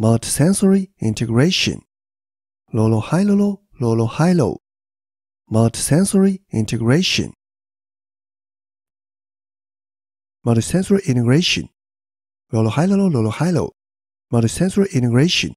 multisensory integration. Lolohilolo, lolohilo. Multisensory integration. Multisensory integration. Lolohilolo, lolohilo. Multisensory integration.